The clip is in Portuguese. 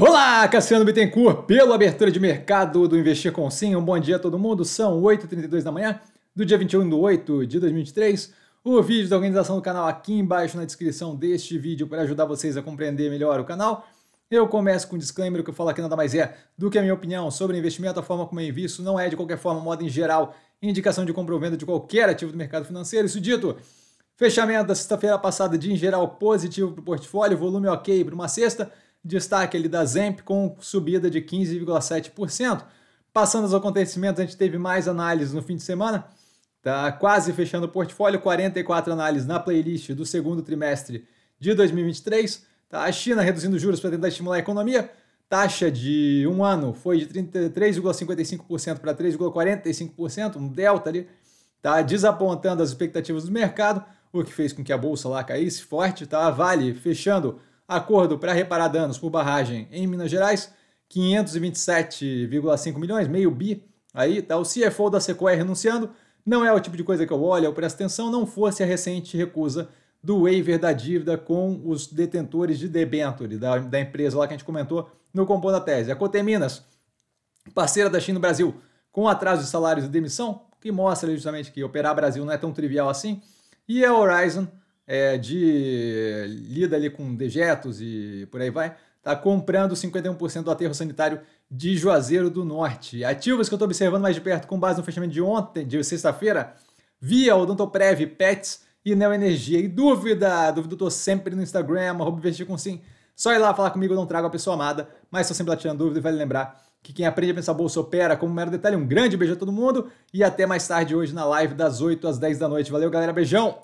Olá, Cassiano Bittencourt, pelo Abertura de Mercado do Investir com Sim. Um bom dia a todo mundo. São 8h32 da manhã do dia 21 de 8 de 2023. O vídeo da organização do canal aqui embaixo na descrição deste vídeo para ajudar vocês a compreender melhor o canal. Eu começo com um disclaimer, que eu falo aqui nada mais é do que a minha opinião sobre investimento, a forma como eu invisto, não é de qualquer forma, modo em geral, indicação de compra ou venda de qualquer ativo do mercado financeiro. Isso dito, fechamento da sexta-feira passada, de em geral positivo para o portfólio, volume ok para uma sexta, Destaque ali da Zemp com subida de 15,7%. Passando os acontecimentos, a gente teve mais análises no fim de semana. Tá quase fechando o portfólio, 44 análises na playlist do segundo trimestre de 2023. Tá a China reduzindo juros para tentar estimular a economia. Taxa de um ano foi de 33,55% para 3,45%, um delta ali. Tá desapontando as expectativas do mercado, o que fez com que a bolsa lá caísse forte. Tá? Vale fechando Acordo para reparar danos por barragem em Minas Gerais, 527,5 milhões, meio bi. Aí tá o CFO da Sequoia renunciando. Não é o tipo de coisa que eu olho, eu presto atenção, não fosse a recente recusa do waiver da dívida com os detentores de debenture da, da empresa lá que a gente comentou no Compor da Tese. A Coteminas, parceira da China no Brasil, com atraso de salários e demissão, que mostra justamente que operar Brasil não é tão trivial assim. E a Horizon, é, de lida ali com dejetos e por aí vai, está comprando 51% do aterro sanitário de Juazeiro do Norte. Ativos que eu estou observando mais de perto com base no fechamento de ontem, de sexta-feira, via Odontoprev, Pets e Neoenergia. E dúvida, dúvida eu tô sempre no Instagram, arroba investir com sim. Só ir lá falar comigo, eu não trago a pessoa amada, mas estou sempre lá tirando dúvida e vale lembrar que quem aprende a pensar bolsa opera como um mero detalhe. Um grande beijo a todo mundo e até mais tarde hoje na live das 8 às 10 da noite. Valeu, galera, beijão!